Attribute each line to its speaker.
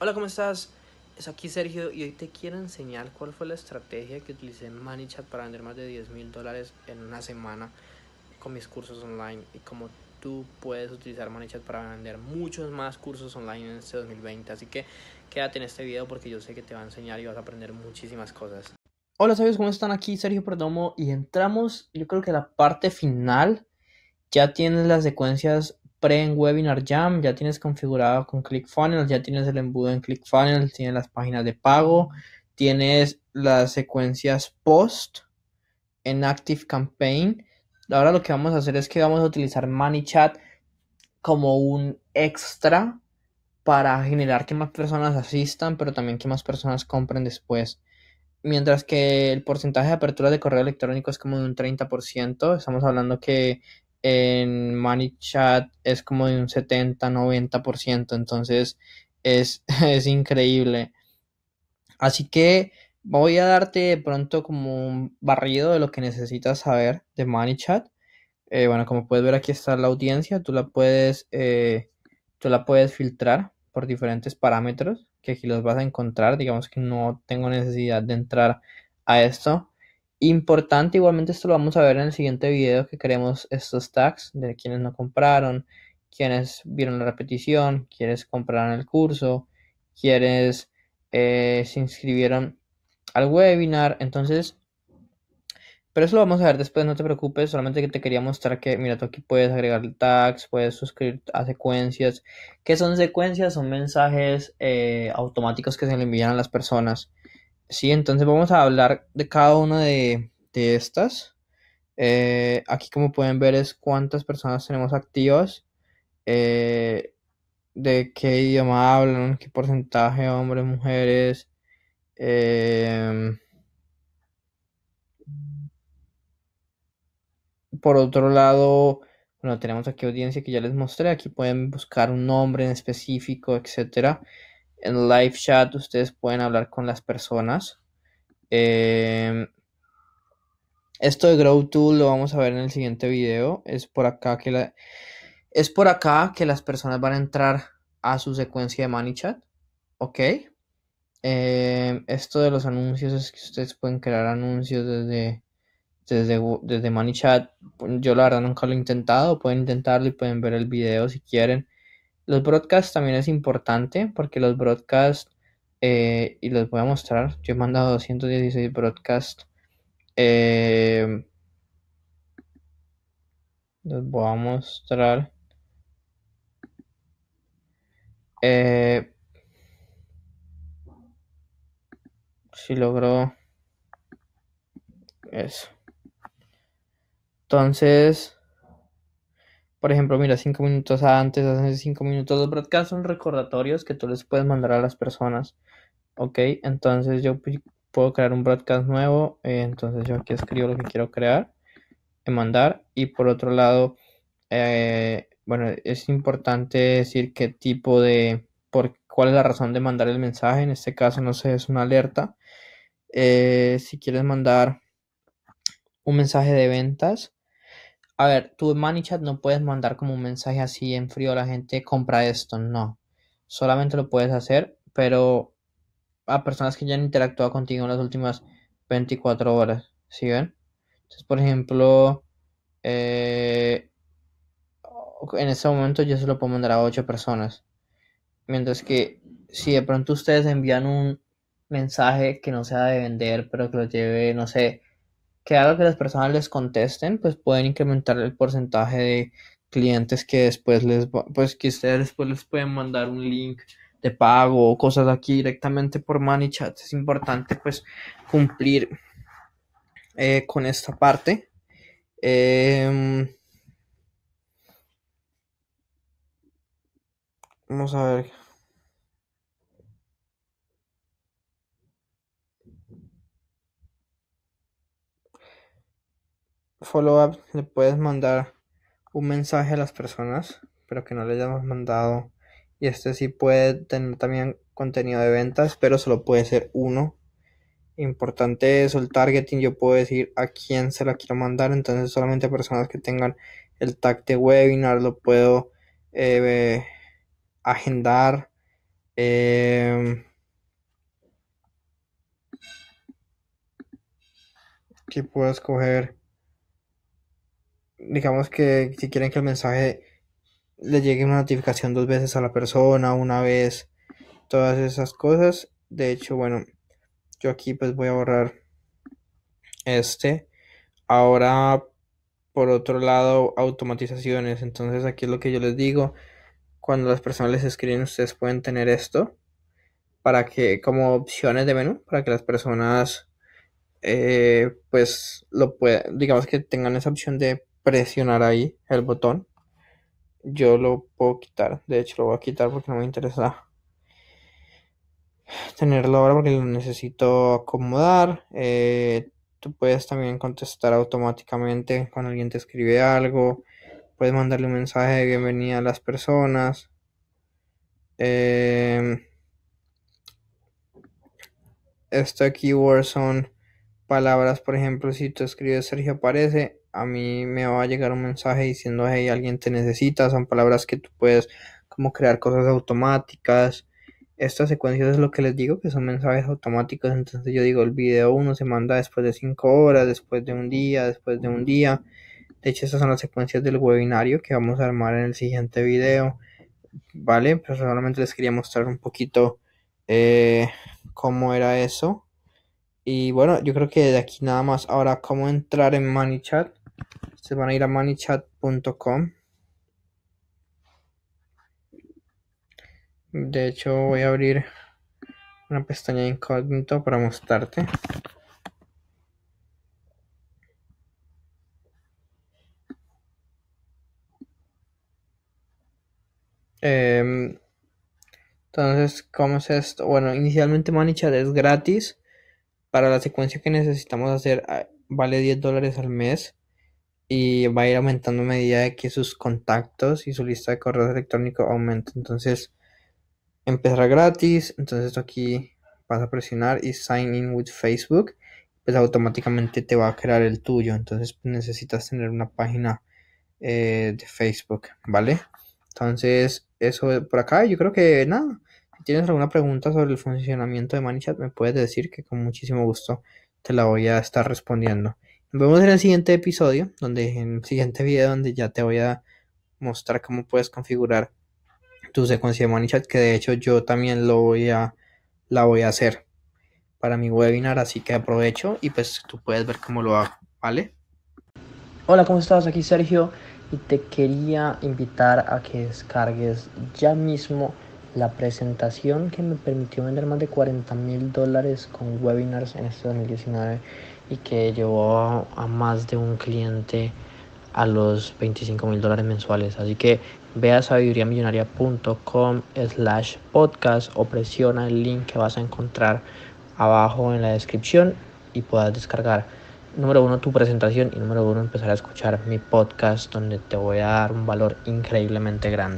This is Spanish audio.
Speaker 1: Hola, ¿cómo estás? Es aquí Sergio y hoy te quiero enseñar cuál fue la estrategia que utilicé en ManyChat para vender más de 10 mil dólares en una semana con mis cursos online y cómo tú puedes utilizar ManyChat para vender muchos más cursos online en este 2020. Así que quédate en este video porque yo sé que te va a enseñar y vas a aprender muchísimas cosas. Hola, sabios, ¿cómo están? Aquí Sergio Perdomo y entramos, yo creo que la parte final. Ya tienes las secuencias pre en Webinar Jam, ya tienes configurado con ClickFunnels, ya tienes el embudo en ClickFunnels, tienes las páginas de pago, tienes las secuencias post en Active Campaign. Ahora lo que vamos a hacer es que vamos a utilizar ManyChat como un extra para generar que más personas asistan, pero también que más personas compren después. Mientras que el porcentaje de apertura de correo electrónico es como de un 30%, estamos hablando que en ManiChat es como de un 70-90%, entonces es, increíble. Así que voy a darte de pronto como un barrido de lo que necesitas saber de ManiChat eh, bueno, como puedes ver aquí está la audiencia, tú la puedes, eh, tú la puedes filtrar por diferentes parámetros que aquí los vas a encontrar. Digamos que no tengo necesidad de entrar a esto. Importante, igualmente esto lo vamos a ver en el siguiente video que queremos estos tags de quienes no compraron, quienes vieron la repetición, quienes compraron el curso, quienes eh, se inscribieron al webinar. Entonces, pero eso lo vamos a ver después, no te preocupes, solamente que te quería mostrar que, mira, tú aquí puedes agregar tags, puedes suscribir a secuencias. ¿Qué son secuencias? Son mensajes eh, automáticos que se le envían a las personas. Sí, entonces vamos a hablar de cada una de, de estas. Eh, aquí como pueden ver es cuántas personas tenemos activas, eh, de qué idioma hablan, qué porcentaje, hombres, mujeres. Eh, por otro lado, bueno, tenemos aquí audiencia que ya les mostré. Aquí pueden buscar un nombre en específico, etcétera. En live chat ustedes pueden hablar con las personas. Em, esto de Grow Tool lo vamos a ver en el siguiente video. Es por acá que la, es por acá que las personas van a entrar a su secuencia de Chat, Ok. Em, esto de los anuncios es que ustedes pueden crear anuncios desde, desde, desde ManyChat. Yo la verdad nunca lo he intentado. Pueden intentarlo y pueden ver el video si quieren. Los broadcasts también es importante porque los broadcasts, eh, y los voy a mostrar, yo he mandado 216 broadcasts. Eh, los voy a mostrar. Eh, si logro eso. Entonces, por ejemplo, mira, cinco minutos antes, hace cinco minutos, los broadcasts son recordatorios que tú les puedes mandar a las personas. Ok, entonces yo puedo crear un broadcast nuevo, eh, entonces yo aquí escribo lo que quiero crear, Y eh, mandar, y por otro lado, eh, bueno, es importante decir qué tipo de, por, cuál es la razón de mandar el mensaje, en este caso, no sé, es una alerta. si quieres mandar un mensaje de ventas, a ver, tú en ManyChat no puedes mandar como un mensaje así en frío a la gente, compra esto, no. Solamente lo puedes hacer, pero a personas que ya han interactuado contigo en las últimas 24 horas, ¿sí ven? Entonces, por ejemplo, eh, en este momento yo se lo puedo mandar a 8 personas. Mientras que si de pronto ustedes envían un mensaje que no sea de vender, pero que lo lleve, no sé, que que las personas les contesten, pues pueden incrementar el porcentaje de clientes que después les, pues que ustedes después les pueden mandar un link de pago o cosas aquí directamente por ManyChat. Es importante pues cumplir eh, con esta parte. Em, vamos a ver. follow-up le puedes mandar un mensaje a las personas, pero que no le hayamos mandado. Y este sí puede tener también contenido de ventas, pero solo puede ser uno. Importante eso, el targeting, yo puedo decir a quién se la quiero mandar, entonces solamente a personas que tengan el tag de webinar lo puedo eh, agendar. Eh, em, aquí puedo escoger digamos que si quieren que el mensaje le llegue una notificación dos veces a la persona, una vez, todas esas cosas. De hecho, bueno, yo aquí pues voy a borrar este. Ahora, por otro lado, automatizaciones. Entonces aquí es lo que yo les digo. Cuando las personas les escriben, ustedes pueden tener esto para que como opciones de menú para que las personas eh, pues lo puedan digamos que tengan esa opción de presionar ahí el botón. Yo lo puedo quitar. De hecho, lo voy a quitar porque no me interesa tenerlo ahora porque lo necesito acomodar. Eh, tú puedes también contestar automáticamente cuando alguien te escribe algo. Puedes mandarle un mensaje de bienvenida a las personas. Eh, esto son palabras, por ejemplo, si tú escribes Sergio aparece, a mí me va a llegar un mensaje diciendo, hey, alguien te necesita, son palabras que tú puedes como crear cosas automáticas. Estas secuencias es lo que les digo, que son mensajes automáticos, entonces yo digo, el video uno se manda después de 5 horas, después de un día, después de un día. De hecho, estas son las secuencias del webinario que vamos a armar en el siguiente video. Vale, pero pues solamente les quería mostrar un poquito eh, cómo era eso. Y bueno, yo creo que de aquí nada más. Ahora, ¿cómo entrar en ManiChat? Se van a ir a moneychat.com De hecho, voy a abrir una pestaña de incógnito para mostrarte. Em, entonces, ¿cómo es esto? Bueno, inicialmente ManiChat es gratis para la secuencia que necesitamos hacer ah, vale 10 dólares al mes y va a ir aumentando a medida que sus contactos y su lista de correos electrónico aumenta. Entonces empezará gratis, entonces aquí vas a presionar y sign in with Facebook, pues automáticamente te va a crear el tuyo. Entonces pues, necesitas tener una página eh, de Facebook, ¿vale? Entonces eso por acá, yo creo que nada. Si tienes alguna pregunta sobre el funcionamiento de Manichat, me puedes decir que con muchísimo gusto te la voy a estar respondiendo. Nos vemos en el siguiente episodio, donde en el siguiente video donde ya te voy a mostrar cómo puedes configurar tu secuencia de Manichat, que de hecho yo también lo voy a la voy a hacer para mi webinar, así que aprovecho y pues tú puedes ver cómo lo hago, ¿vale? Hola, ¿cómo estás? Aquí Sergio y te quería invitar a que descargues ya mismo la presentación que me permitió vender más de 40 mil dólares con webinars en este 2019 y que llevó a más de un cliente a los 25 mil dólares mensuales. Así que ve a sabiduríamillonaria.com slash podcast o presiona el link que vas a encontrar abajo en la descripción y puedas descargar. Número uno, tu presentación y número uno, empezar a escuchar mi podcast donde te voy a dar un valor increíblemente grande.